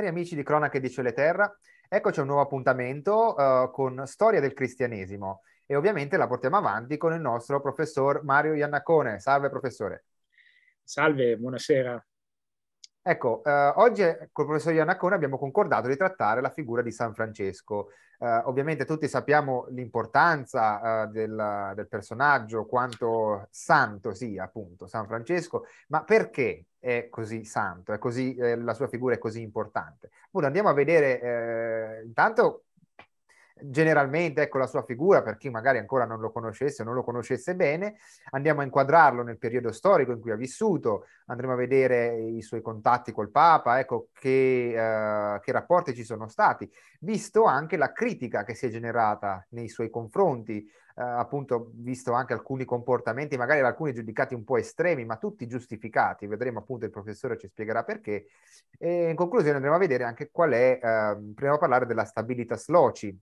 Cari amici di Cronache di Cielo e Terra, eccoci a un nuovo appuntamento uh, con Storia del Cristianesimo e ovviamente la portiamo avanti con il nostro professor Mario Iannacone. Salve professore. Salve, buonasera. Ecco, eh, oggi eh, col professor Iannacone abbiamo concordato di trattare la figura di San Francesco. Eh, ovviamente tutti sappiamo l'importanza eh, del, del, personaggio, quanto santo sia appunto San Francesco, ma perché è così santo, è così, eh, la sua figura è così importante? Ora andiamo a vedere eh, intanto generalmente ecco la sua figura per chi magari ancora non lo conoscesse o non lo conoscesse bene, andiamo a inquadrarlo nel periodo storico in cui ha vissuto, andremo a vedere i suoi contatti col Papa, ecco che, eh, che rapporti ci sono stati, visto anche la critica che si è generata nei suoi confronti, eh, appunto visto anche alcuni comportamenti, magari alcuni giudicati un po' estremi, ma tutti giustificati, vedremo appunto il professore ci spiegherà perché, e in conclusione andremo a vedere anche qual è, eh, prima di parlare della stabilitas loci,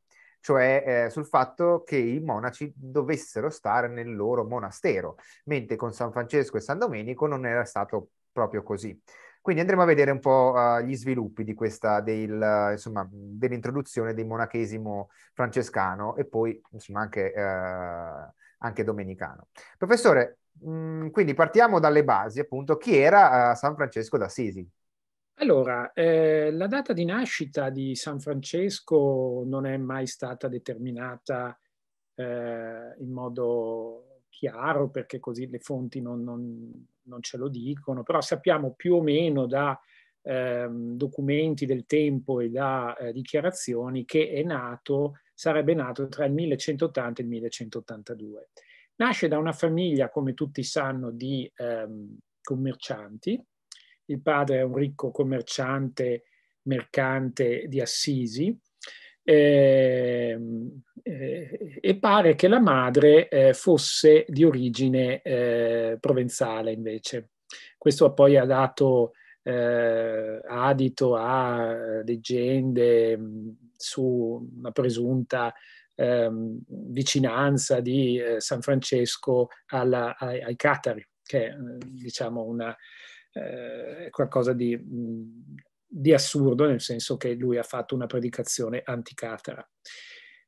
cioè eh, sul fatto che i monaci dovessero stare nel loro monastero, mentre con San Francesco e San Domenico non era stato proprio così. Quindi andremo a vedere un po' uh, gli sviluppi di questa, del, insomma, dell'introduzione del monachesimo francescano e poi insomma, anche, uh, anche domenicano. Professore, mh, mm, quindi partiamo dalle basi, appunto, chi era uh, San Francesco d'Assisi? Allora, eh, la data di nascita di San Francesco non è mai stata determinata eh, in modo chiaro perché così le fonti non, non, non, ce lo dicono, però sappiamo più o meno da eh, documenti del tempo e da eh, dichiarazioni che è nato, sarebbe nato tra il 1180 e il 1182. Nasce da una famiglia, come tutti sanno, di ehm, commercianti il padre è un ricco commerciante, mercante di Assisi, eh, eh, e pare che la madre eh, fosse di origine eh, provenzale invece. Questo poi ha dato eh, adito a eh, leggende mm, su una presunta ehm, vicinanza di San Francesco alla, ai, ai Catari, che è diciamo una, eh, qualcosa di, di, assurdo, nel senso che lui ha fatto una predicazione anticatara.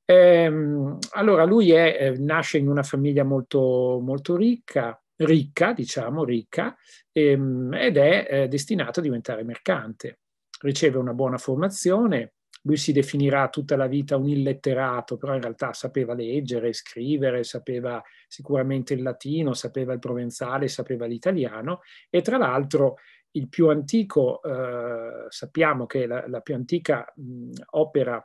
Ehm, allora, lui è, eh, nasce in una famiglia molto, molto ricca, ricca, diciamo, ricca, ehm, ed è eh, destinato a diventare mercante. Riceve una buona formazione, lui si definirà tutta la vita un illetterato, però in realtà sapeva leggere, scrivere, sapeva sicuramente il latino, sapeva il provenzale, sapeva l'italiano e tra l'altro il più antico, eh, sappiamo che la, la più antica mh, opera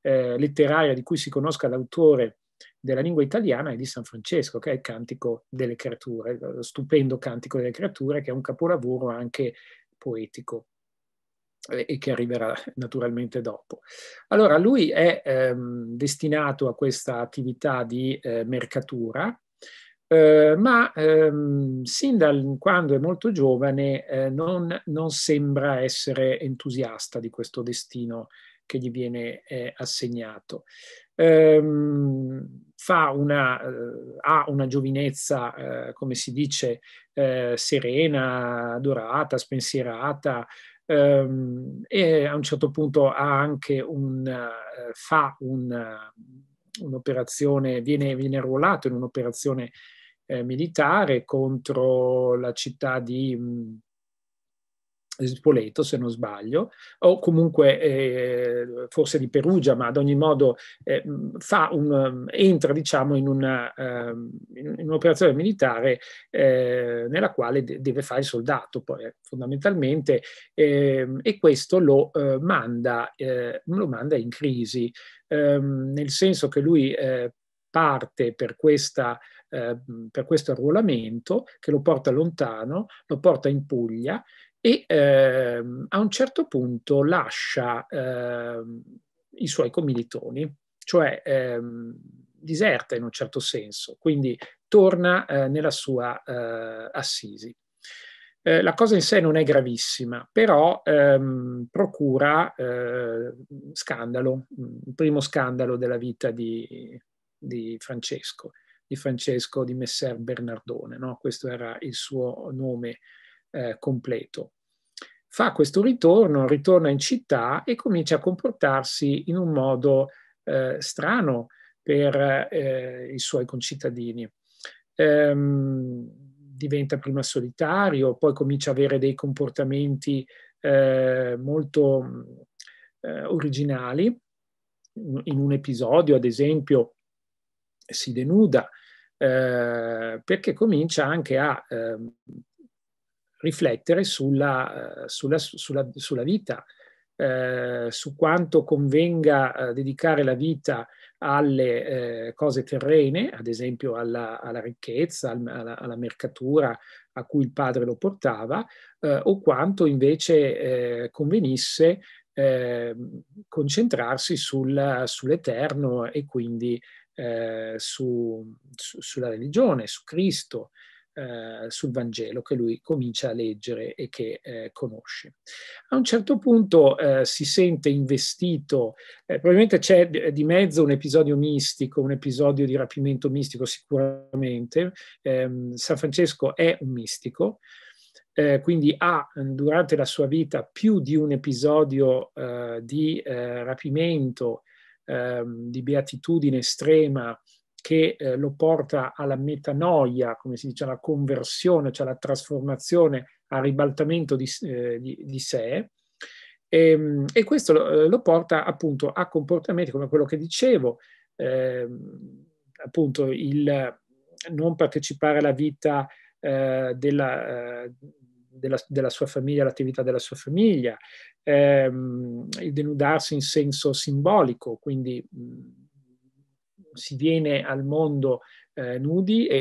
eh, letteraria di cui si conosca l'autore della lingua italiana è di San Francesco, che è il Cantico delle Creature, lo stupendo Cantico delle Creature, che è un capolavoro anche poetico e che arriverà naturalmente dopo. Allora lui è ehm, destinato a questa attività di eh, mercatura, eh, ma ehm, sin da quando è molto giovane eh, non, non, sembra essere entusiasta di questo destino che gli viene eh, assegnato. Ehm, una, eh, ha una giovinezza, eh, come si dice, serena, dorata, spensierata, Ehm, e a un certo punto ha anche un, eh, fa un, eh, un'operazione, viene, viene arruolato in un'operazione eh, militare contro la città di mm, Spoleto se non sbaglio, o comunque eh, forse di Perugia, ma ad ogni modo eh, un, eh, entra diciamo, in, una, eh, in un'operazione militare eh, nella quale deve fare il soldato poi, eh, fondamentalmente ehm, e questo lo manda, lo, manda, in crisi, ehm, nel senso che lui parte per, questa, per, questo arruolamento che lo porta lontano, lo porta in Puglia e ehm, a un certo punto lascia ehm, i suoi commilitoni, cioè ehm, diserta in un certo senso, quindi torna eh, nella sua eh, assisi. Eh, la cosa in sé non è gravissima, però ehm, procura eh, scandalo, il primo scandalo della vita di, di Francesco, di Francesco di Messer Bernardone, no? questo era il suo nome eh, completo. Fa questo ritorno, ritorna in città e comincia a comportarsi in un modo eh, strano per eh, i suoi concittadini. Ehm, diventa prima solitario, poi comincia ad avere dei comportamenti eh, molto eh, originali. In un episodio, ad esempio, si denuda eh, perché comincia anche a ehm, riflettere sulla, eh, sulla, sulla, sulla vita, eh, su quanto convenga eh, dedicare la vita alle eh, cose terrene, ad esempio alla, alla ricchezza, al, alla, alla, mercatura a cui il padre lo portava, eh, o quanto invece eh, convenisse ehm, concentrarsi sul, sull'eterno e quindi su, su, sulla religione, su Cristo eh, sul Vangelo che lui comincia a leggere e che eh, conosce. A un certo punto eh, si sente investito, eh, probabilmente c'è di mezzo un episodio mistico, un episodio di rapimento mistico sicuramente, ehm, San Francesco è un mistico, eh, quindi ha durante la sua vita più di un episodio eh, di eh, rapimento, ehm, di beatitudine estrema che eh, lo porta alla metanoia, come si dice, alla conversione, cioè alla trasformazione, al ribaltamento di, eh, di, di sé. E, ehm, e questo lo, eh, lo, porta appunto a comportamenti come quello che dicevo, eh, appunto il non partecipare alla vita eh, della, eh, della, della, sua famiglia, all'attività della sua famiglia, ehm, il denudarsi in senso simbolico, quindi si viene al mondo eh, nudi e,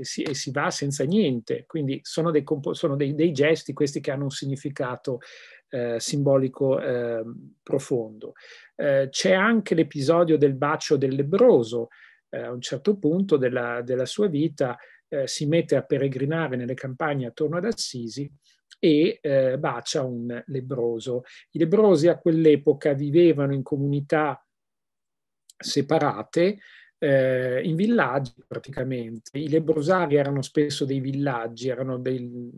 e, si, e, si, va senza niente. Quindi sono, dei, sono dei, dei gesti questi che hanno un significato eh, simbolico ehm, eh, profondo. c'è anche l'episodio del bacio del lebroso. Eh, a un certo punto della, della sua vita eh, si mette a peregrinare nelle campagne attorno ad Assisi e eh, bacia un lebroso. I lebrosi a quell'epoca vivevano in comunità separate eh, in villaggi praticamente. I lebrosari erano spesso dei villaggi, erano dei,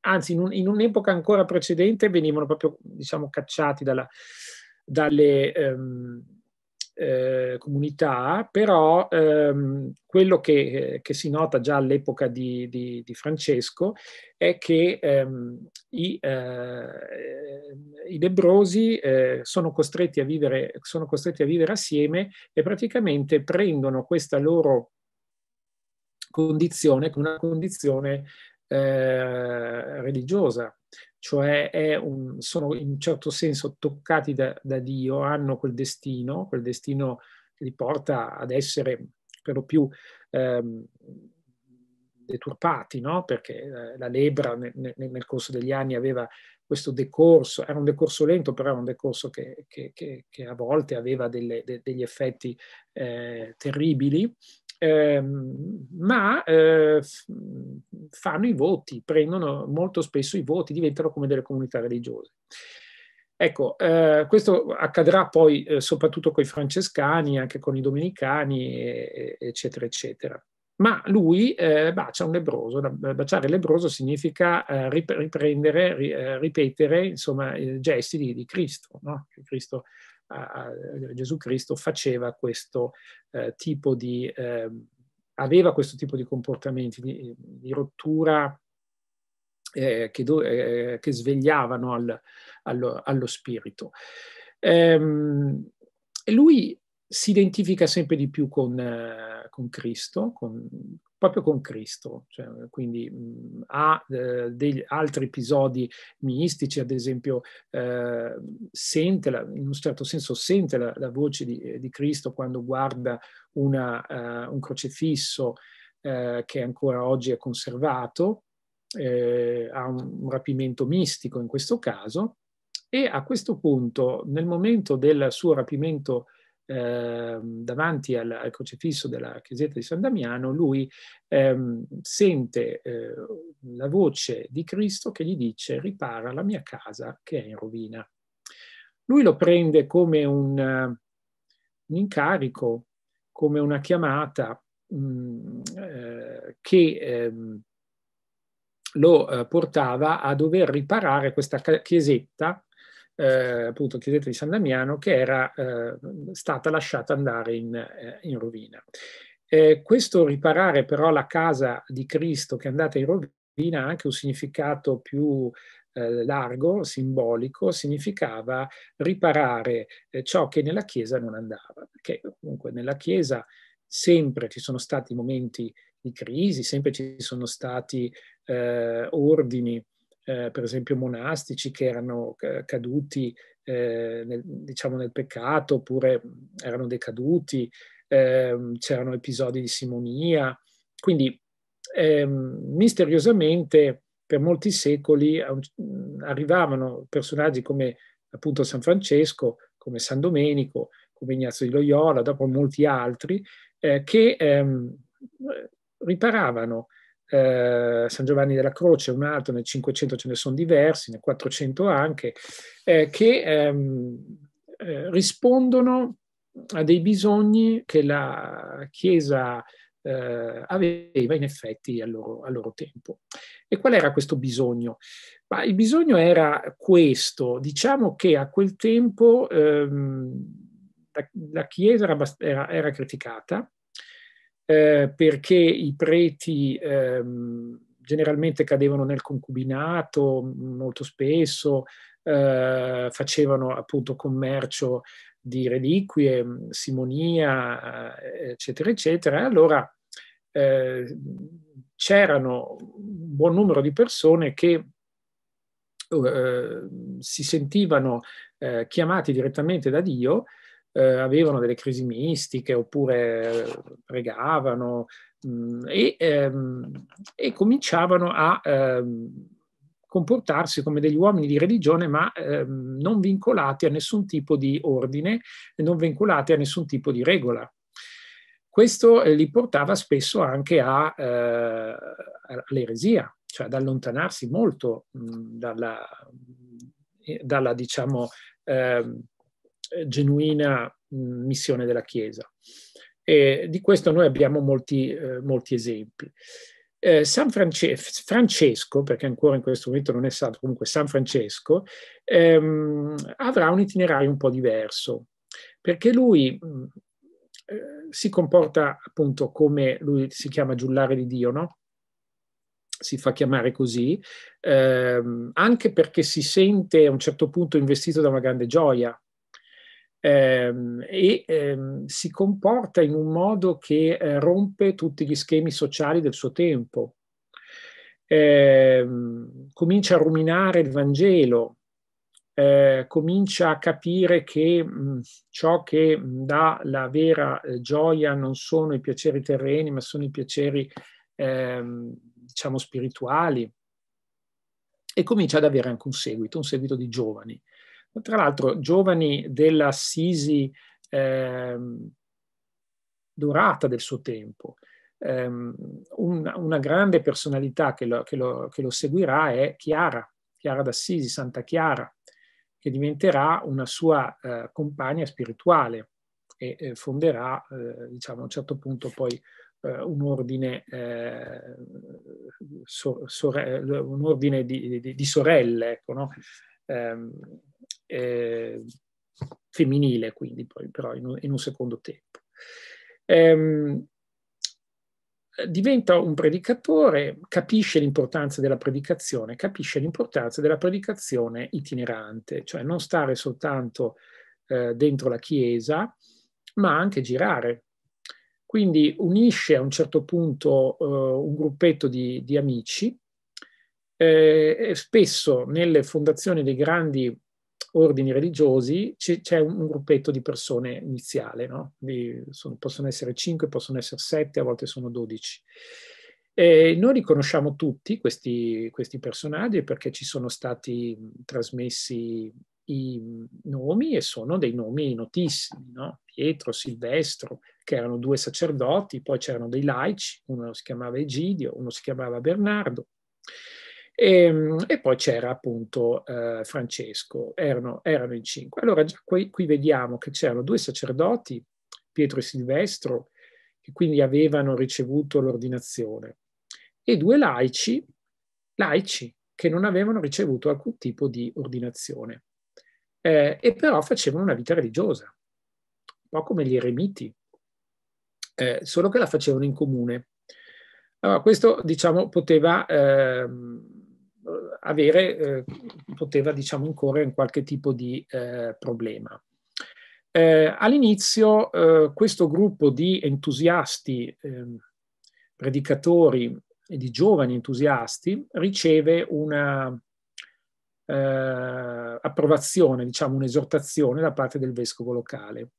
anzi in, un, in un'epoca ancora precedente venivano proprio diciamo, cacciati dalla, dalle... Ehm, eh, comunità, però ehm, quello che, che, si nota già all'epoca di, di, di Francesco è che ehm, i, eh, i, lebrosi eh, sono, costretti vivere, sono costretti a vivere assieme e praticamente prendono questa loro condizione come una condizione eh, religiosa cioè un, sono in un certo senso toccati da, da, Dio, hanno quel destino, quel destino li porta ad essere per lo più ehm, deturpati, no? perché eh, la lebra nel, nel, corso degli anni aveva questo decorso, era un decorso lento, però era un decorso che, che, che, che a volte aveva delle, de, degli effetti eh, terribili Ehm, ma eh, fanno i voti, prendono molto spesso i voti, diventano come delle comunità religiose. Ecco, eh, questo accadrà poi eh, soprattutto con i francescani, anche con i domenicani, eccetera, eccetera. Ma lui eh, bacia un lebroso, baciare il lebroso significa eh, riprendere, ripetere, insomma, gesti di, di Cristo, no? Cristo Gesù Cristo faceva questo eh, tipo di, eh, aveva questo tipo di comportamenti di, di rottura eh, che, do, eh, che, svegliavano al, allo, allo, spirito. Ehm, lui si identifica sempre di più con, eh, con Cristo, con, proprio con Cristo. Cioè, quindi mh, mhmm, ha eh, degli altri episodi mistici, ad esempio, eh, sente, la, in un certo senso, sente la, la voce di, eh, di, Cristo quando guarda una, uh, un crocifisso uh, che ancora oggi è conservato, eh, ha un, un rapimento mistico in questo caso, e a questo punto, nel momento del suo rapimento Ehm, davanti al, al, crocefisso della chiesetta di San Damiano, lui ehm, sente eh, la voce di Cristo che gli dice ripara la mia casa che è in rovina. Lui lo prende come un, un incarico, come una chiamata mh, mm, eh, che... Ehm, lo eh, portava a dover riparare questa chiesetta eh, appunto chiesetta di San Damiano, che era eh, stata lasciata andare in, eh, in rovina. questo riparare però la casa di Cristo che è andata in rovina ha anche un significato più eh, largo, simbolico, significava riparare eh, ciò che nella Chiesa non andava, perché comunque nella Chiesa sempre ci sono stati momenti di crisi, sempre ci sono stati eh, ordini eh, per esempio monastici che erano caduti eh, nel, diciamo nel peccato oppure erano decaduti, ehm, c'erano episodi di simonia, quindi ehm, misteriosamente per molti secoli arrivavano personaggi come appunto San Francesco, come San Domenico, come Ignazio di Loyola, dopo molti altri, eh, che ehm, eh, riparavano eh, San Giovanni della Croce, un altro nel 500 ce ne sono diversi, nel 400 anche, eh, che ehm, eh, rispondono a dei bisogni che la Chiesa eh, aveva in effetti al loro, al loro, tempo. E qual era questo bisogno? Ma il bisogno era questo, diciamo che a quel tempo ehm, la, la, Chiesa era, era, era criticata, eh, perché i preti ehm, generalmente cadevano nel concubinato molto spesso, eh, facevano appunto commercio di reliquie, simonia, eh, eccetera, eccetera. Allora eh, c'erano un buon numero di persone che eh, si sentivano eh, chiamati direttamente da Dio eh, avevano delle crisi mistiche oppure pregavano mh, mm, e, ehm, e, cominciavano a ehm, comportarsi come degli uomini di religione ma ehm, non vincolati a nessun tipo di ordine e non vincolati a nessun tipo di regola. Questo eh, li portava spesso anche a, eh, all'eresia, cioè ad allontanarsi molto mh, mm, dalla, eh, dalla diciamo, eh, eh, genuina missione della Chiesa. E di questo noi abbiamo molti, eh, molti esempi. Eh, San France- Francesco, perché ancora in questo momento non è stato comunque San Francesco, ehm, avrà un itinerario un po' diverso, perché lui eh, si comporta appunto come lui si chiama giullare di Dio, no? si fa chiamare così, ehm, anche perché si sente a un certo punto investito da una grande gioia, ehm, e ehm, si comporta in un modo che eh, rompe tutti gli schemi sociali del suo tempo. Ehm, comincia a ruminare il Vangelo, eh, comincia a capire che mh, mm, ciò che mh, dà la vera eh, gioia non sono i piaceri terreni, ma sono i piaceri, ehm, diciamo, spirituali. E comincia ad avere anche un seguito, un seguito di giovani tra l'altro giovani dell'Assisi eh, dorata del suo tempo. Um, ehm, una, una, grande personalità che lo, che, lo, che lo, seguirà è Chiara, Chiara d'Assisi, Santa Chiara, che diventerà una sua eh, compagna spirituale e eh, fonderà, eh, diciamo, a un certo punto poi eh, un ordine, eh, so, sore, un ordine di, di, di sorelle, ecco, no? um, eh, femminile, quindi poi, però in un, in un secondo tempo. Ehm, diventa un predicatore, capisce l'importanza della predicazione, capisce l'importanza della predicazione itinerante, cioè non stare soltanto eh, dentro la Chiesa, ma anche girare. Quindi unisce a un certo punto eh, un gruppetto di, di amici, eh, spesso nelle fondazioni dei grandi ordini religiosi c'è un gruppetto di persone iniziale, no? di, sono, possono essere 5, possono essere 7, a volte sono 12. E noi li conosciamo tutti questi, questi personaggi perché ci sono stati trasmessi i nomi e sono dei nomi notissimi, no? Pietro, Silvestro, che erano due sacerdoti, poi c'erano dei laici, uno si chiamava Egidio, uno si chiamava Bernardo. E, ehm, e poi c'era appunto eh, Francesco, erano, erano, in cinque. Allora qui, qui vediamo che c'erano due sacerdoti, Pietro e Silvestro, che quindi avevano ricevuto l'ordinazione, e due laici, laici che non avevano ricevuto alcun tipo di ordinazione, eh, e però facevano una vita religiosa, un po' come gli eremiti, eh, solo che la facevano in comune. Allora, questo diciamo poteva ehm, eh, avere, eh, poteva diciamo, incorrere in qualche tipo di eh, problema. Eh, all'inizio eh, questo gruppo di entusiasti, ehm, predicatori e di giovani entusiasti riceve una eh, approvazione, diciamo un'esortazione da parte del vescovo locale.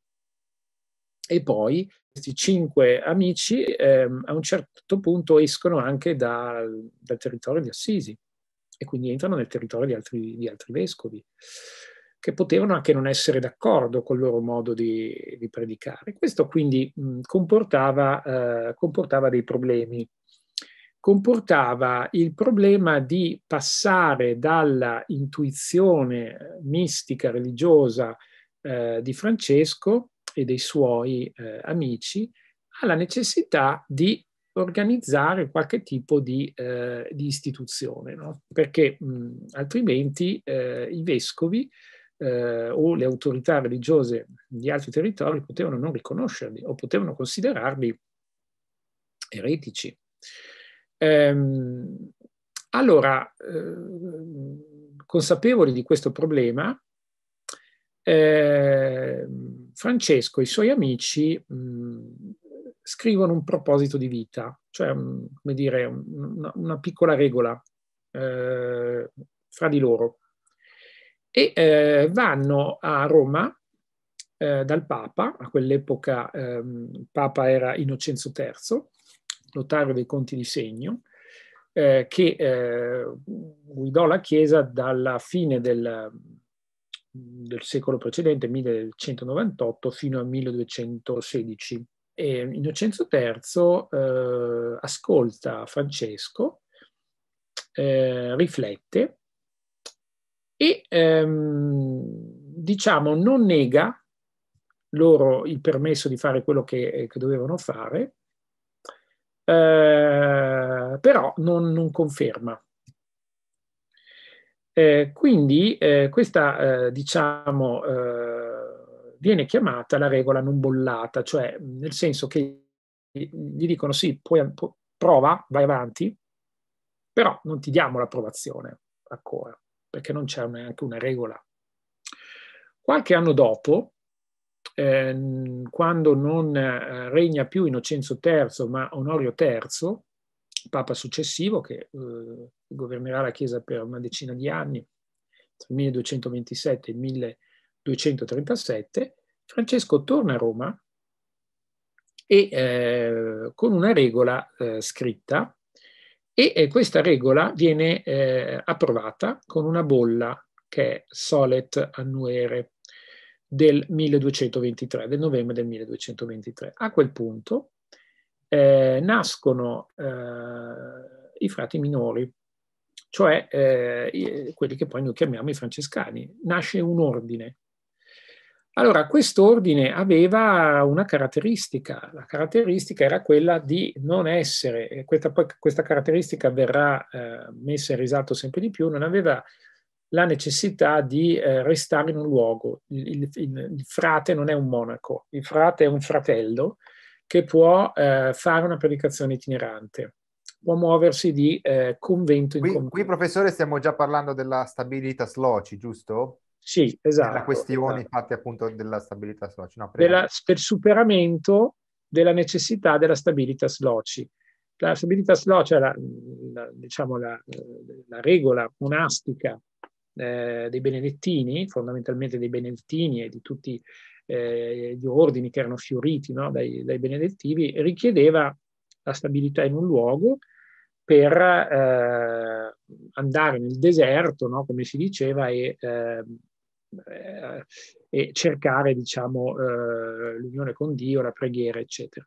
E poi questi cinque amici ehm, a un certo punto escono anche dal, dal territorio di Assisi e quindi entrano nel territorio di altri, di altri vescovi che potevano anche non essere d'accordo col loro modo di, di predicare. Questo quindi mh, comportava, eh, comportava, dei problemi. Comportava il problema di passare dalla intuizione eh, mistica, religiosa eh, di Francesco e dei suoi eh, amici alla necessità di organizzare qualche tipo di, eh, di istituzione, no? perché mh, altrimenti eh, i vescovi eh, o le autorità religiose di altri territori potevano non riconoscerli o potevano considerarli eretici. Ehm, allora, eh, consapevoli di questo problema, eh, Francesco e i suoi amici mh, scrivono un proposito di vita, cioè mm, come dire, una, una piccola regola eh, fra di loro. E eh, vanno a Roma eh, dal Papa, a quell'epoca il ehm, Papa era Innocenzo III, notario dei Conti di Segno, eh, che eh, guidò la Chiesa dalla fine del, del secolo precedente, 1198, fino al 1216 e Innocenzo III eh, ascolta Francesco, eh, riflette e ehm, diciamo non nega loro il permesso di fare quello che, eh, che dovevano fare, eh, però non, non conferma. Eh, quindi eh, questa, eh, diciamo, eh, viene chiamata la regola non bollata, cioè nel senso che gli dicono sì, puoi, pu- prova, vai avanti, però non ti diamo l'approvazione ancora, perché non c'è neanche una regola. Qualche anno dopo, eh, quando non eh, regna più Innocenzo III, ma Onorio III, papa successivo che eh, governerà la Chiesa per una decina di anni, tra il 1227 e il 1227, 237, Francesco torna a Roma e, eh, con una regola eh, scritta e eh, questa regola viene eh, approvata con una bolla che è Solet Annuere del 1223, del novembre del 1223. A quel punto eh, nascono eh, i frati minori, cioè quelli che poi noi chiamiamo i francescani. Nasce un ordine allora, quest'ordine aveva una caratteristica, la caratteristica era quella di non essere, eh, questa, questa caratteristica verrà eh, messa in risalto sempre di più, non aveva la necessità di eh, restare in un luogo. Il, il, il, frate non è un monaco, il frate è un fratello che può eh, fare una predicazione itinerante, può muoversi di eh, convento in qui, convento. Qui, professore, stiamo già parlando della stabilitas loci, giusto? Sì, esatto. La questione esatto. infatti appunto della stabilità loci. No, della, del superamento della necessità della stabilità loci. La stabilitas loci è la, la, diciamo la, la regola monastica eh, dei benedettini, fondamentalmente dei benedettini e di tutti eh, gli ordini che erano fioriti no, dai, dai benedettivi, richiedeva la stabilità in un luogo per eh, andare nel deserto, no, come si diceva, e eh, eh, e cercare diciamo, eh, l'unione con Dio, la preghiera, eccetera.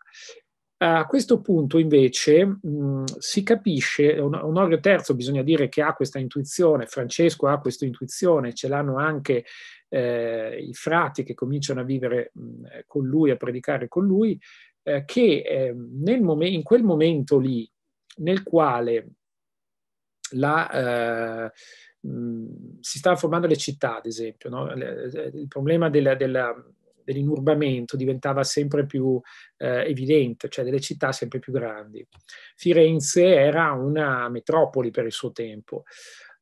A questo punto invece mh, si capisce, un, un organo terzo bisogna dire che ha questa intuizione, Francesco ha questa intuizione, ce l'hanno anche eh, i frati che cominciano a vivere mh, con lui, a predicare con lui, eh, che eh, momen- in quel momento lì nel quale la, eh, si stanno formando le città, ad esempio, no? il problema della, della, dell'inurbamento diventava sempre più eh, evidente, cioè delle città sempre più grandi. Firenze era una metropoli per il suo tempo.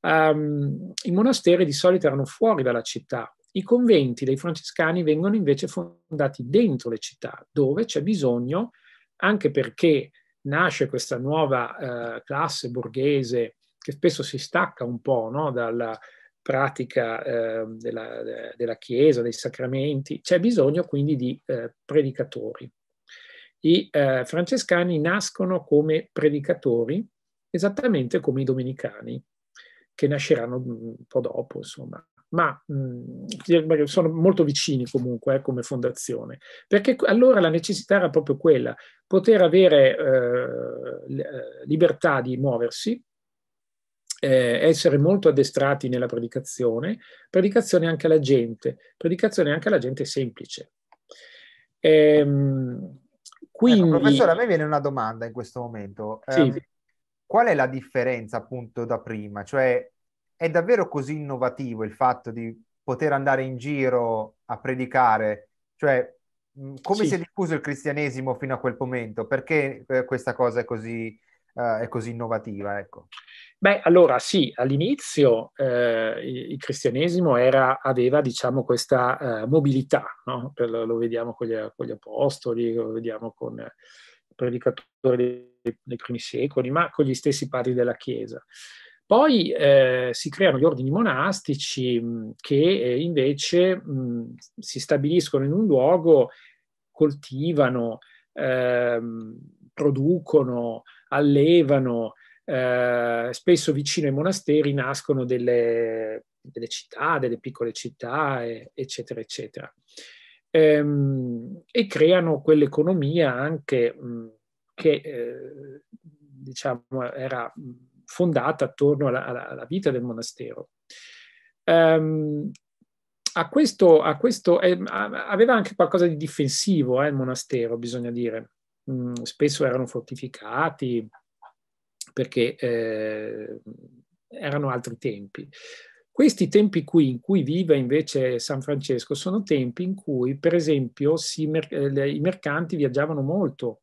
Um, I monasteri di solito erano fuori dalla città, i conventi dei francescani vengono invece fondati dentro le città, dove c'è bisogno, anche perché nasce questa nuova eh, classe borghese che spesso si stacca un po' no? dalla pratica eh, della, della, Chiesa, dei sacramenti, c'è bisogno quindi di eh, predicatori. I eh, francescani nascono come predicatori esattamente come i domenicani, che nasceranno mm, un po' dopo, insomma, ma mh, mm, sono molto vicini comunque eh, come fondazione, perché allora la necessità era proprio quella, poter avere eh, eh libertà di muoversi, eh, essere molto addestrati nella predicazione, predicazione anche alla gente, predicazione anche alla gente semplice. Ehm, ecco, quindi... Ecco, professore, a me viene una domanda in questo momento. Sì. Eh, qual è la differenza appunto da prima? Cioè, è davvero così innovativo il fatto di poter andare in giro a predicare? Cioè, come sì. si è diffuso il cristianesimo fino a quel momento? Perché eh, questa cosa è così eh, è così innovativa? Ecco. Beh, allora sì, all'inizio eh, il cristianesimo era, aveva diciamo, questa eh, mobilità, no? lo vediamo con gli, con gli, apostoli, lo vediamo con eh, i predicatori dei, dei, primi secoli, ma con gli stessi padri della Chiesa. Poi eh, si creano gli ordini monastici mh, che eh, invece mh, si stabiliscono in un luogo, coltivano, ehm, producono, allevano, eh, spesso vicino ai monasteri nascono delle, delle città, delle piccole città, eccetera, eccetera. Ehm, e creano quell'economia anche mh, che eh, diciamo era fondata attorno alla, alla vita del monastero. Ehm, a questo, a questo eh, aveva anche qualcosa di difensivo eh, il monastero, bisogna dire spesso erano fortificati perché eh, erano altri tempi. Questi tempi qui in cui vive invece San Francesco sono tempi in cui, per esempio, si, eh, i mercanti viaggiavano molto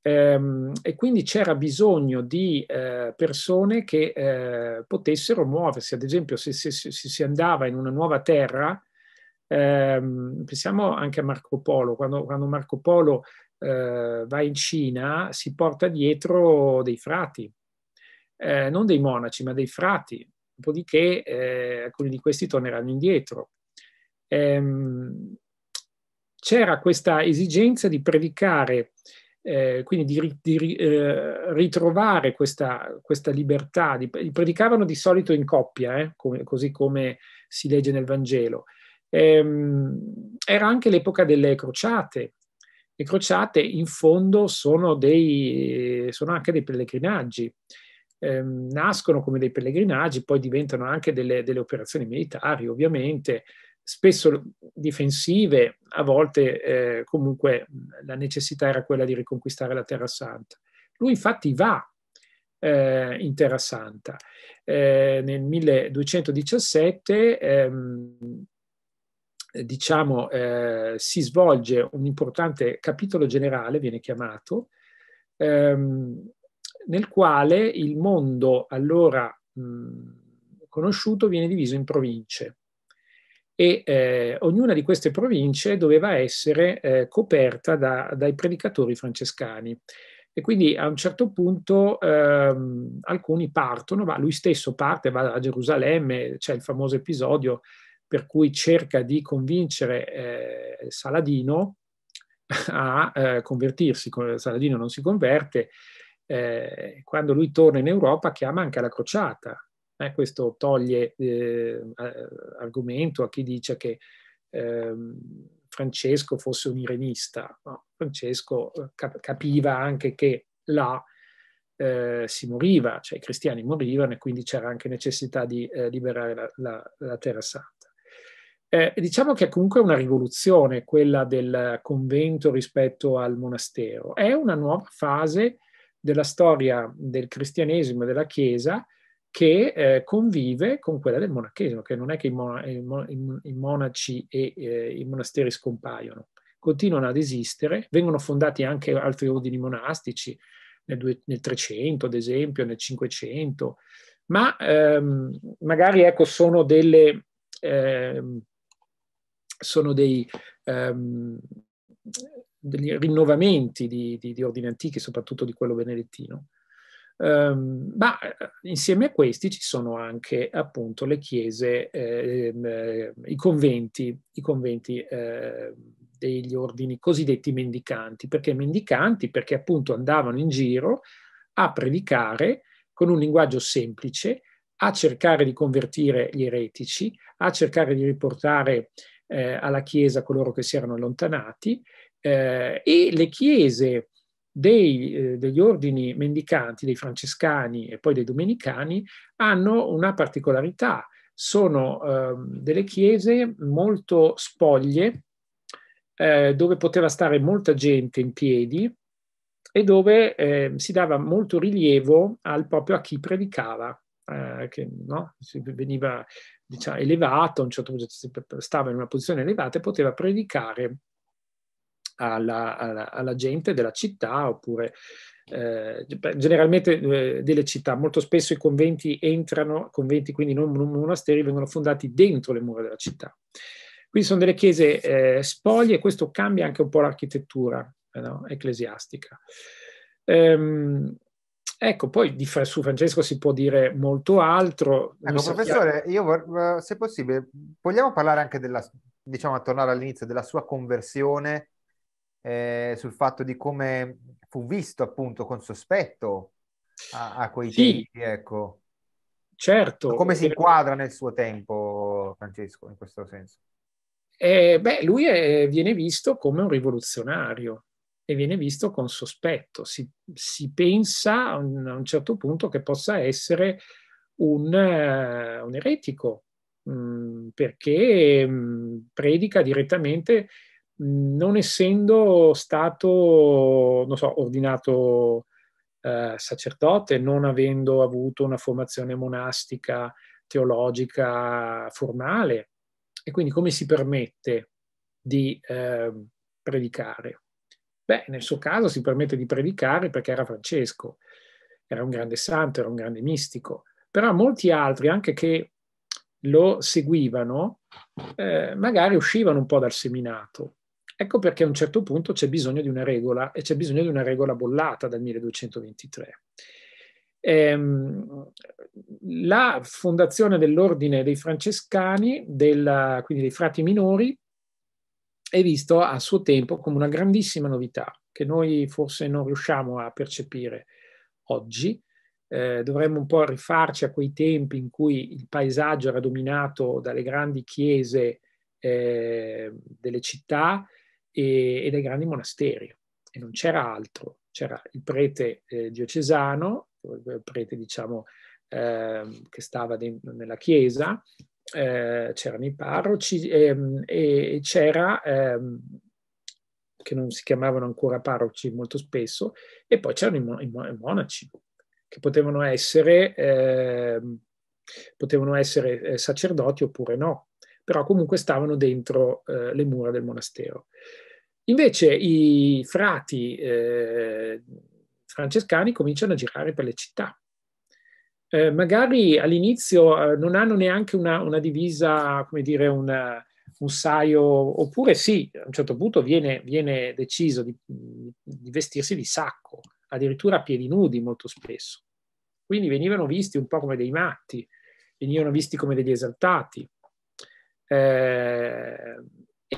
ehm, e quindi c'era bisogno di eh, persone che eh, potessero muoversi. Ad esempio, se, se, se, si andava in una nuova terra, ehm, pensiamo anche a Marco Polo, quando, quando Marco Polo eh, va in Cina si porta dietro dei frati, eh, non dei monaci, ma dei frati, dopodiché eh, alcuni di questi torneranno indietro. Ehm, c'era questa esigenza di predicare, eh, quindi di, di eh, ritrovare questa, questa libertà, di, predicavano di solito in coppia, eh, come, così come si legge nel Vangelo. Ehm, era anche l'epoca delle crociate, le crociate in fondo sono, dei, sono anche dei pellegrinaggi, eh, nascono come dei pellegrinaggi, poi diventano anche delle, delle operazioni militari, ovviamente, spesso difensive, a volte eh, comunque la necessità era quella di riconquistare la Terra Santa. Lui infatti va eh, in Terra Santa. Eh, nel 1217 ehm, eh, diciamo, eh, si svolge un importante capitolo generale, viene chiamato, ehm, nel quale il mondo allora mh, conosciuto viene diviso in province e eh, ognuna di queste province doveva essere eh, coperta da, dai predicatori francescani. E quindi a un certo punto ehm, alcuni partono, ma lui stesso parte, va a Gerusalemme, c'è il famoso episodio per cui cerca di convincere eh, Saladino a eh, convertirsi. Saladino non si converte. Eh, quando lui torna in Europa chiama anche alla crociata. Eh, questo toglie eh, argomento a chi dice che ehm, Francesco fosse un irenista. No, Francesco eh, capiva anche che là eh, si moriva, cioè i cristiani morivano e quindi c'era anche necessità di eh, liberare la, la, la, terra santa. Eh, diciamo che è comunque una rivoluzione quella del convento rispetto al monastero, è una nuova fase della storia del cristianesimo e della Chiesa che eh, convive con quella del monachesimo, che non è che i, mona- i monaci e eh, i monasteri scompaiono, continuano ad esistere, vengono fondati anche altri ordini monastici, nel, due, nel 300 ad esempio, nel 500, ma ehm, magari ecco, sono delle, ehm, sono dei, um, degli rinnovamenti di, di, di, ordini antichi, soprattutto di quello benedettino. Um, ma eh, insieme a questi ci sono anche appunto le chiese, ehm, eh, i conventi, i conventi eh, degli ordini cosiddetti mendicanti. Perché mendicanti? Perché appunto andavano in giro a predicare con un linguaggio semplice, a cercare di convertire gli eretici, a cercare di riportare eh, alla Chiesa coloro che si erano allontanati eh, e le chiese dei, eh, degli ordini mendicanti, dei francescani e poi dei domenicani, hanno una particolarità. Sono ehm, delle chiese molto spoglie, eh, dove poteva stare molta gente in piedi e dove ehm, si dava molto rilievo al, proprio a chi predicava, eh, che no? veniva diciamo, elevato, a un certo punto stava in una posizione elevata e poteva predicare alla, alla, alla gente della città oppure eh, generalmente eh, delle città. Molto spesso i conventi entrano, conventi quindi non, non monasteri, vengono fondati dentro le mura della città. Quindi sono delle chiese eh, spoglie e questo cambia anche un po' l'architettura eh, no? ecclesiastica. Ehm, Ecco, poi di, su Francesco si può dire molto altro. Ecco, professore, io vor- se possibile, vogliamo parlare anche della, diciamo, tornare all'inizio, della sua conversione, eh, sul fatto di come fu visto appunto con sospetto a, a quei sì, tempi, ecco. Certo. Come si eh, inquadra nel suo tempo, Francesco, in questo senso? Eh, beh, lui è, viene visto come un rivoluzionario, e viene visto con sospetto. Si, si pensa a un, certo punto che possa essere un, uh, un eretico mh, mm, perché mh, mm, predica direttamente mm, non essendo stato non so, ordinato uh, sacerdote, non avendo avuto una formazione monastica, teologica formale. E quindi come si permette di eh, predicare? Beh, nel suo caso si permette di predicare perché era Francesco, era un grande santo, era un grande mistico, però molti altri, anche che lo seguivano, eh, magari uscivano un po' dal seminato. Ecco perché a un certo punto c'è bisogno di una regola e c'è bisogno di una regola bollata dal 1223. Ehm, la fondazione dell'ordine dei francescani, della, quindi dei frati minori, è visto a suo tempo come una grandissima novità che noi forse non riusciamo a percepire oggi. Eh, dovremmo un po' rifarci a quei tempi in cui il paesaggio era dominato dalle grandi chiese eh, delle città e, e, dai grandi monasteri e non c'era altro. C'era il prete eh, diocesano, il prete diciamo ehm, che stava de- nella chiesa, eh, c'erano i parroci ehm, e, c'era, ehm, che non si chiamavano ancora parroci molto spesso, e poi c'erano i, mon- i, mon- i monaci, che potevano essere, ehm, potevano essere eh, sacerdoti oppure no, però comunque stavano dentro eh, le mura del monastero. Invece i frati eh, francescani cominciano a girare per le città eh, magari all'inizio eh, non hanno neanche una, una divisa, come dire, una, un saio, oppure sì, a un certo punto viene, viene deciso di, di, vestirsi di sacco, addirittura a piedi nudi molto spesso. Quindi venivano visti un po' come dei matti, venivano visti come degli esaltati. Eh,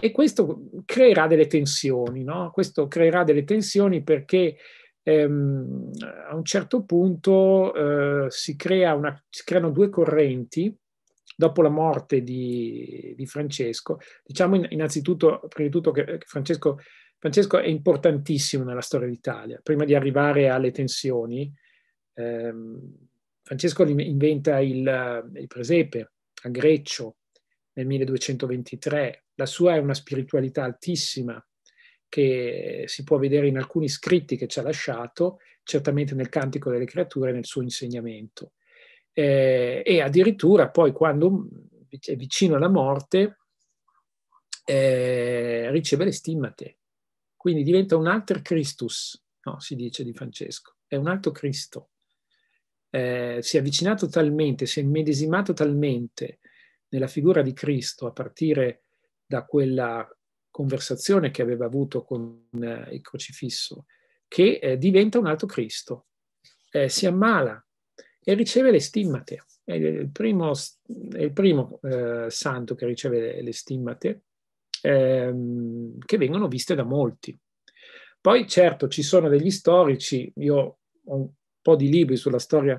e questo creerà delle tensioni, no? Questo creerà delle tensioni perché ehm, a un certo punto eh, si, crea una, si, creano due correnti dopo la morte di, di Francesco. Diciamo innanzitutto, prima di tutto, che Francesco, Francesco è importantissimo nella storia d'Italia, prima di arrivare alle tensioni. Ehm, Francesco inventa il, il presepe a Greccio nel 1223. La sua è una spiritualità altissima, che si può vedere in alcuni scritti che ci ha lasciato, certamente nel Cantico delle Creature e nel suo insegnamento. Eh, e addirittura poi quando mm, è vicino alla morte eh, riceve le stimmate, quindi diventa un alter Christus, no, si dice di Francesco, è un altro Cristo. Eh, si è avvicinato talmente, si è immedesimato talmente nella figura di Cristo a partire da quella conversazione che aveva avuto con eh, il crocifisso, che eh, diventa un altro Cristo, eh, si ammala e riceve le stimmate. È il primo, è il primo eh, santo che riceve le, le stimmate, ehm, che vengono viste da molti. Poi certo ci sono degli storici, io ho un po' di libri sulla storia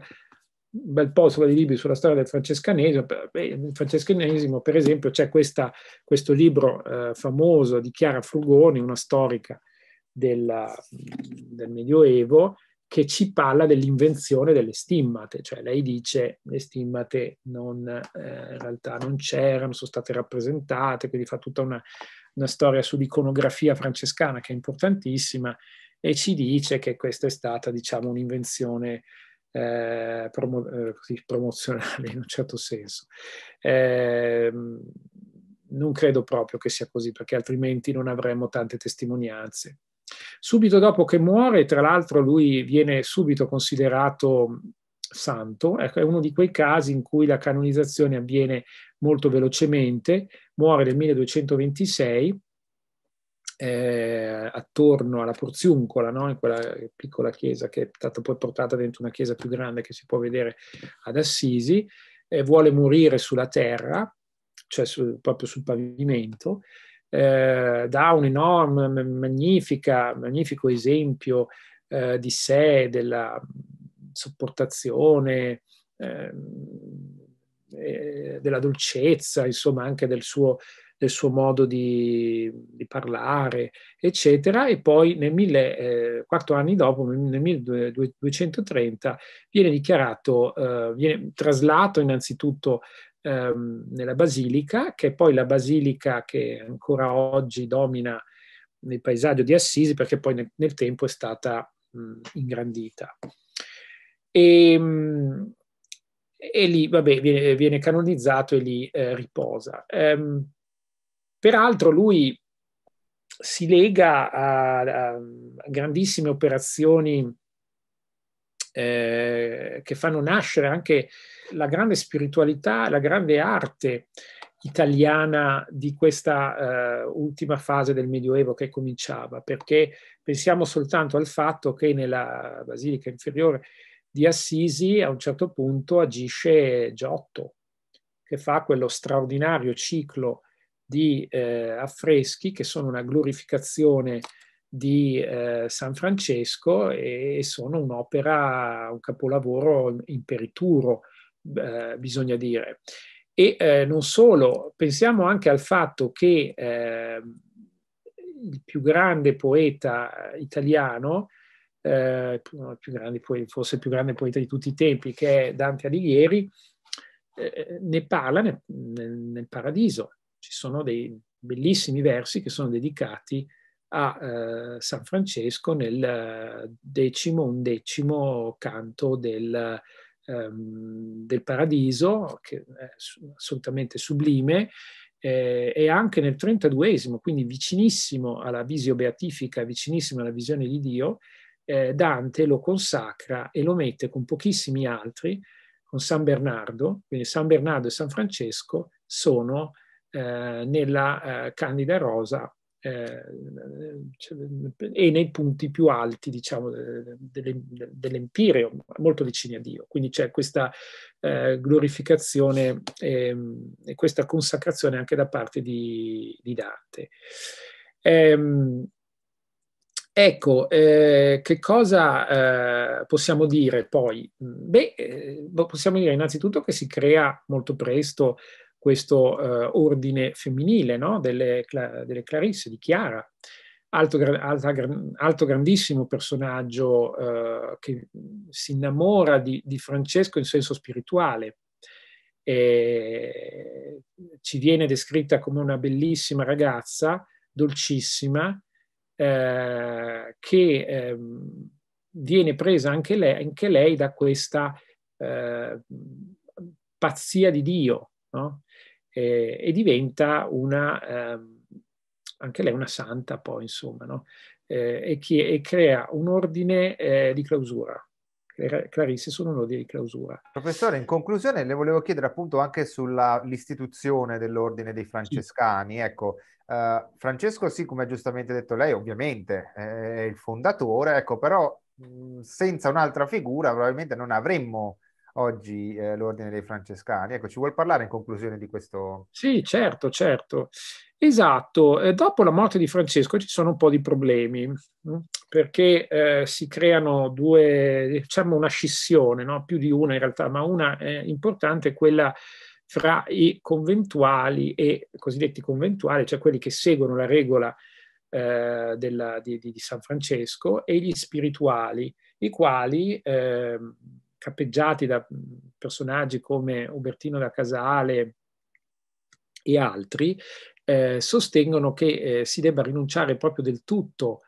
bel po' di libri sulla storia del francescanesimo. Beh, nel francescanesimo, per esempio, c'è questa, questo libro eh, famoso di Chiara Frugoni, una storica della, del Medioevo, che ci parla dell'invenzione delle stimmate, cioè lei dice le stimmate non, eh, in realtà non c'erano, sono state rappresentate, quindi fa tutta una, una storia sull'iconografia francescana che è importantissima e ci dice che questa è stata diciamo un'invenzione eh, promo, eh, così, promozionale in un certo senso. Eh, non credo proprio che sia così, perché altrimenti non avremmo tante testimonianze. Subito dopo che muore, tra l'altro, lui viene subito considerato santo, ecco, è uno di quei casi in cui la canonizzazione avviene molto velocemente, muore nel 1226 eh, attorno alla Porziuncola, no? in quella piccola chiesa che è stata poi portata dentro una chiesa più grande che si può vedere ad Assisi, e vuole morire sulla terra, cioè su, proprio sul pavimento, eh, dà un enorme, magnifico esempio eh, di sé, della sopportazione, ehm, della dolcezza, insomma anche del suo del suo modo di, di parlare, eccetera, e poi nel mille, eh, quattro anni dopo, nel 1230, viene dichiarato, eh, viene traslato innanzitutto ehm, nella Basilica, che è poi la Basilica che ancora oggi domina nel paesaggio di Assisi, perché poi nel, nel tempo è stata mh, ingrandita. E, ehm, mh, e lì vabbè, viene, viene, canonizzato e lì eh, riposa. Um, Peraltro lui si lega a, a grandissime operazioni eh, che fanno nascere anche la grande spiritualità, la grande arte italiana di questa eh, ultima fase del Medioevo che cominciava, perché pensiamo soltanto al fatto che nella Basilica inferiore di Assisi a un certo punto agisce Giotto, che fa quello straordinario ciclo di eh, affreschi che sono una glorificazione di eh, San Francesco e, sono un'opera, un capolavoro imperituro, eh, bisogna dire. E eh, non solo, pensiamo anche al fatto che ehm, il più grande poeta italiano, eh, il più grande, forse il più grande poeta di tutti i tempi, che è Dante Alighieri, eh, ne parla nel, nel Paradiso, ci sono dei bellissimi versi che sono dedicati a eh, San Francesco nel eh, decimo, undecimo canto del, ehm, del Paradiso, che è assolutamente sublime, eh, e anche nel 32 quindi vicinissimo alla visio beatifica, vicinissimo alla visione di Dio, eh, Dante lo consacra e lo mette con pochissimi altri, con San Bernardo, quindi San Bernardo e San Francesco sono eh, nella eh, candida rosa eh, e nei punti più alti diciamo, dell'empireo, molto vicini a Dio. Quindi c'è questa eh, glorificazione eh, e questa consacrazione anche da parte di, di Dante. Ehm, ecco, eh, che cosa eh, possiamo dire poi? Beh, possiamo dire innanzitutto che si crea molto presto questo eh, ordine femminile no? delle, delle, Clarisse, di Chiara. Alto, alta, alto grandissimo personaggio eh, che si innamora di, di, Francesco in senso spirituale. E ci viene descritta come una bellissima ragazza, dolcissima, eh, che ehm, viene presa anche lei, anche lei da questa eh, pazzia di Dio, No? eh, e diventa una, ehm, anche lei una santa poi, insomma, no? eh, e, chi, e, crea un ordine eh, di clausura. Clarisse sono un ordine di clausura. Professore, in conclusione le volevo chiedere appunto anche sull'istituzione dell'ordine dei francescani. Sì. Ecco, eh, Francesco sì, come ha giustamente detto lei, ovviamente eh, è il fondatore, ecco, però senza un'altra figura probabilmente non avremmo oggi eh, l'Ordine dei Francescani. Ecco, ci vuol parlare in conclusione di questo? Sì, certo, certo. Esatto, eh, dopo la morte di Francesco ci sono un po' di problemi, mh? Mm, perché eh, si creano due, diciamo una scissione, no? più di una in realtà, ma una eh, importante è quella fra i conventuali e i cosiddetti conventuali, cioè quelli che seguono la regola eh, della, di, di, San Francesco, e gli spirituali, i quali ehm, cappeggiati da mm, personaggi come Ubertino da Casale e altri, eh, sostengono che eh, si debba rinunciare proprio del tutto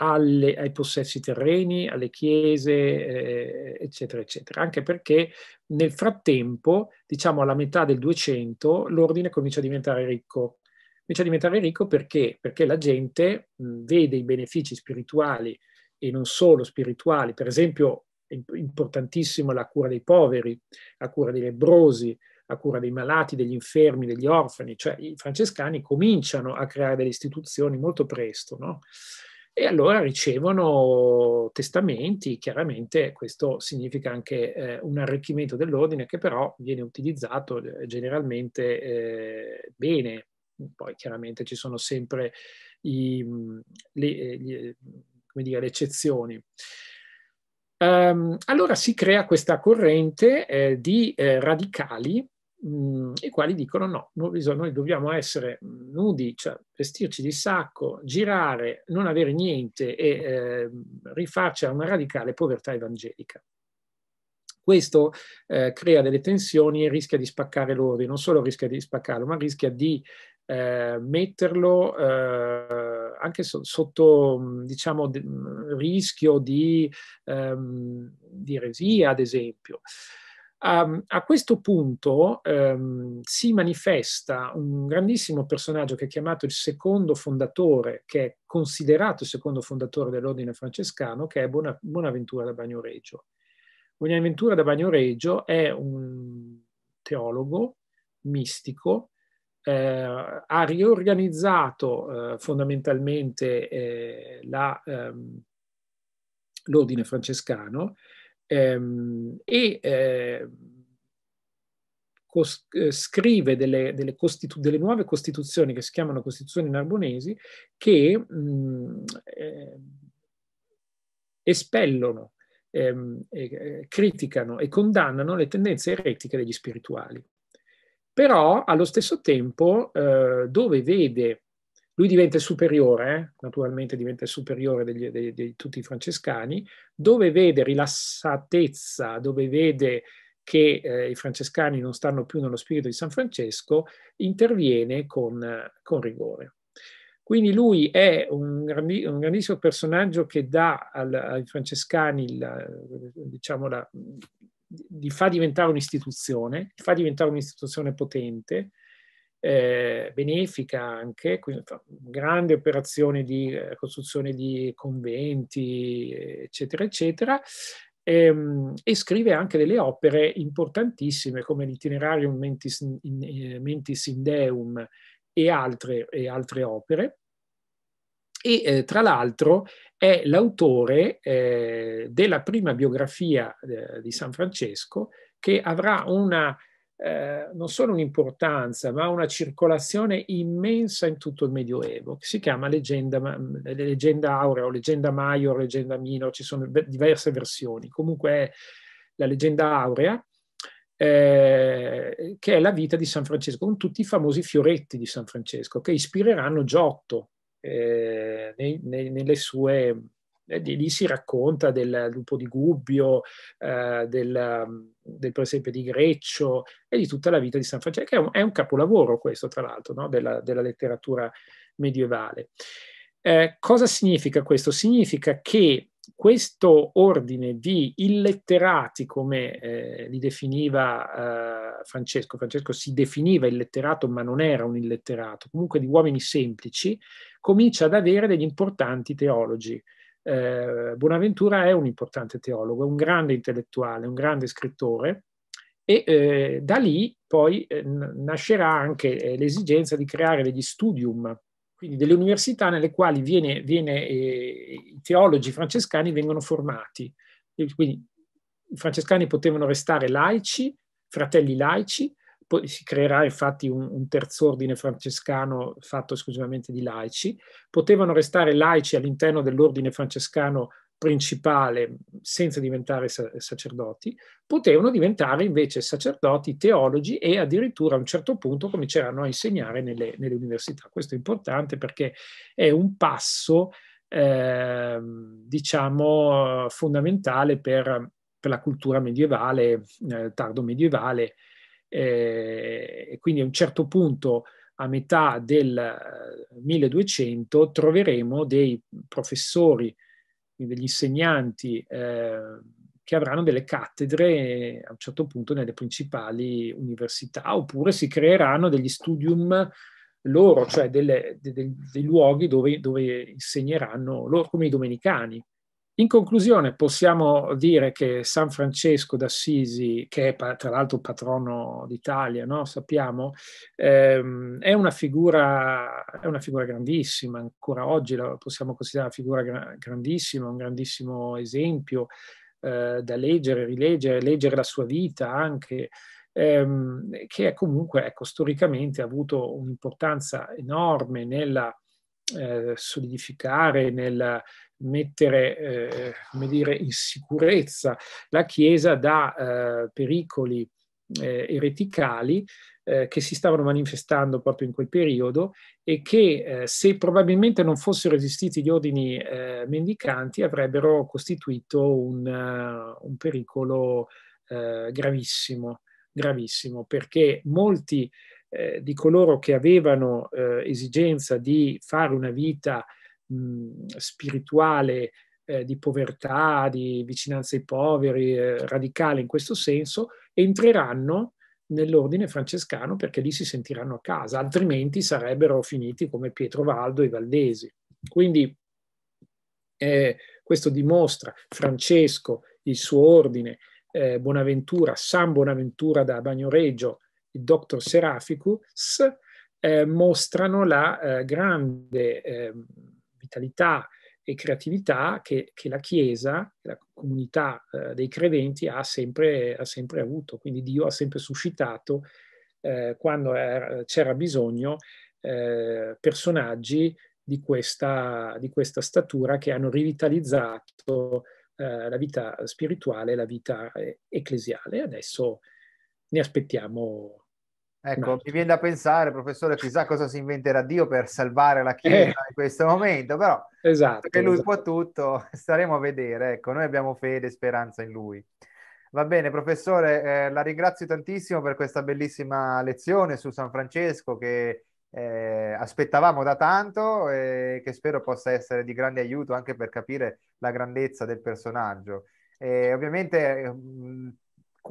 alle, ai possessi terreni, alle chiese, eh, eccetera, eccetera, anche perché nel frattempo, diciamo alla metà del 200, l'ordine comincia a diventare ricco. Comincia a diventare ricco perché? Perché la gente mh, mm, vede i benefici spirituali e non solo spirituali, per esempio è la cura dei poveri, la cura dei lebrosi, la cura dei malati, degli infermi, degli orfani, cioè i francescani cominciano a creare delle istituzioni molto presto, no? E allora ricevono testamenti, chiaramente questo significa anche eh, un arricchimento dell'ordine che però viene utilizzato eh, generalmente eh, bene, poi chiaramente ci sono sempre i, le, eh, le, dire, le eccezioni. Um, allora si crea questa corrente eh, di eh, radicali mh, mm, i quali dicono no, noi, noi dobbiamo essere nudi, cioè vestirci di sacco, girare, non avere niente e eh, rifarci a una radicale povertà evangelica. Questo eh, crea delle tensioni e rischia di spaccare l'ordine, non solo rischia di spaccarlo, ma rischia di eh, metterlo eh, anche so, sotto diciamo, rischio di, ehm, di, eresia, ad esempio. A, ehm, a questo punto ehm, si manifesta un grandissimo personaggio che è chiamato il secondo fondatore, che è considerato il secondo fondatore dell'ordine francescano, che è Bonaventura da Bagnoregio. Bonaventura da Bagnoregio è un teologo mistico eh, ha riorganizzato eh, fondamentalmente eh, la, ehm, l'ordine francescano ehm, e eh, cos- eh, scrive delle, delle, costitu- delle, nuove costituzioni che si chiamano costituzioni narbonesi che mh, mm, eh, espellono, ehm, criticano e condannano le tendenze eretiche degli spirituali però allo stesso tempo eh, dove vede, lui diventa superiore, eh, naturalmente diventa superiore di tutti i francescani, dove vede rilassatezza, dove vede che eh, i francescani non stanno più nello spirito di San Francesco, interviene con, con rigore. Quindi lui è un, grandi, un, grandissimo personaggio che dà al, ai francescani la, diciamo la, li fa diventare un'istituzione, li fa diventare un'istituzione potente, eh, benefica anche, quindi fa grande operazione di eh, costruzione di conventi, eccetera, eccetera, ehm, e scrive anche delle opere importantissime come l'itinerarium Mentis in, eh, Mentis in Deum e altre, e altre opere e eh, tra l'altro è l'autore eh, della prima biografia eh, di San Francesco che avrà una, eh, non solo un'importanza, ma una circolazione immensa in tutto il Medioevo, che si chiama leggenda, leggenda aurea o leggenda maior, leggenda minor, ci sono diverse versioni, comunque è la leggenda aurea, eh, che è la vita di San Francesco, con tutti i famosi fioretti di San Francesco, che ispireranno Giotto, eh, nei, nelle sue... Eh, lì si racconta del lupo di Gubbio, eh, del, mm, del, presepe di Greccio e di tutta la vita di San Francesco, che è un, è un capolavoro questo, tra l'altro, no? della, della, letteratura medievale. Eh, cosa significa questo? Significa che questo ordine di illetterati, come eh, li definiva eh, Francesco, Francesco si definiva illetterato ma non era un illetterato, comunque di uomini semplici, comincia ad avere degli importanti teologi. Eh, Bonaventura è un importante teologo, è un grande intellettuale, un grande scrittore e eh, da lì poi eh, nascerà anche eh, l'esigenza di creare degli studium quindi delle università nelle quali viene, viene, eh, i teologi francescani vengono formati. Quindi i francescani potevano restare laici, fratelli laici, poi si creerà infatti un, un terzo ordine francescano fatto esclusivamente di laici, potevano restare laici all'interno dell'ordine francescano principale senza diventare sacerdoti, potevano diventare invece sacerdoti, teologi e addirittura a un certo punto cominceranno a insegnare nelle, nelle università. Questo è importante perché è un passo, eh, diciamo, fondamentale per, per, la cultura medievale, eh, tardo medievale, eh, e quindi a un certo punto a metà del 1200 eh, troveremo dei professori degli insegnanti eh, che avranno delle cattedre eh, a un certo punto nelle principali università, oppure si creeranno degli studium loro, cioè delle, de, de, dei luoghi dove, dove insegneranno loro come i domenicani. In conclusione possiamo dire che San Francesco d'Assisi, che è tra l'altro patrono d'Italia, no? sappiamo, ehm, è, una figura, è, una figura, grandissima, ancora oggi la possiamo considerare una figura grandissima, un grandissimo esempio eh, da leggere, rileggere, leggere la sua vita anche, ehm, che comunque ecco, storicamente ha avuto un'importanza enorme nella eh, solidificare, nel mettere eh, come dire, in sicurezza la Chiesa da eh, pericoli eh, ereticali eh, che si stavano manifestando proprio in quel periodo e che eh, se probabilmente non fossero esistiti gli ordini mendicanti avrebbero costituito un, un pericolo gravissimo, gravissimo, perché molti eh, di coloro che avevano eh, esigenza di fare una vita mh, spirituale eh, di povertà, di vicinanza ai poveri, eh, radicale in questo senso, entreranno nell'ordine francescano perché lì si sentiranno a casa, altrimenti sarebbero finiti come Pietro Valdo e i Valdesi. Quindi eh, questo dimostra Francesco, il suo ordine, Bonaventura, San Bonaventura da Bagnoregio, il dottor Seraficus, eh, mostrano la eh, grande eh, vitalità e creatività che, che, la Chiesa, la comunità eh, dei credenti ha sempre, ha sempre, avuto. Quindi Dio ha sempre suscitato, eh, quando c'era bisogno, eh, personaggi di questa, di questa, statura che hanno rivitalizzato la vita spirituale la vita ecclesiale. Adesso ne aspettiamo Ecco, no. Certo. mi viene da pensare, professore, chissà cosa si inventerà Dio per salvare la Chiesa eh. in questo momento, però esatto, perché lui esatto. può tutto, staremo a vedere. Ecco, noi abbiamo fede e speranza in lui. Va bene, professore, eh, la ringrazio tantissimo per questa bellissima lezione su San Francesco che eh, aspettavamo da tanto e che spero possa essere di grande aiuto anche per capire la grandezza del personaggio. ovviamente eh,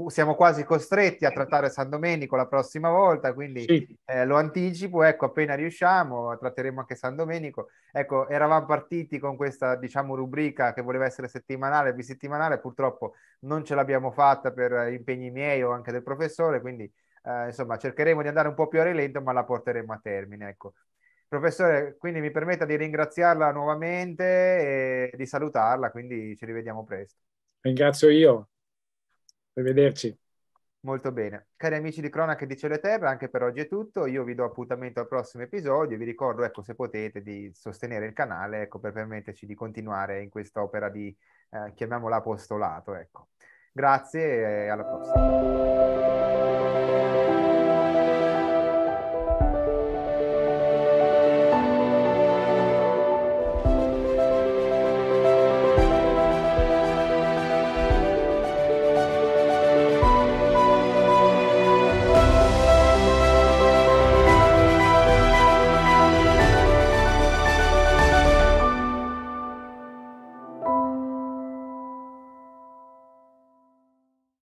siamo quasi costretti a trattare San Domenico la prossima volta, quindi sì. eh, lo anticipo, ecco, appena riusciamo tratteremo anche San Domenico. Ecco, eravamo partiti con questa, diciamo, rubrica che voleva essere settimanale, bisettimanale, purtroppo non ce l'abbiamo fatta per impegni miei o anche del professore, quindi eh, insomma cercheremo di andare un po' più a rilento, ma la porteremo a termine, ecco. Professore, quindi mi permetta di ringraziarla nuovamente e di salutarla, quindi ci rivediamo presto. Ringrazio io. Arrivederci. Molto bene. Cari amici di Cronache di Cielo e Terra, anche per oggi è tutto. Io vi do appuntamento al prossimo episodio. Vi ricordo, ecco, se potete, di sostenere il canale, ecco, per permetterci di continuare in questa opera di, eh, chiamiamola apostolato, ecco. Grazie e alla prossima.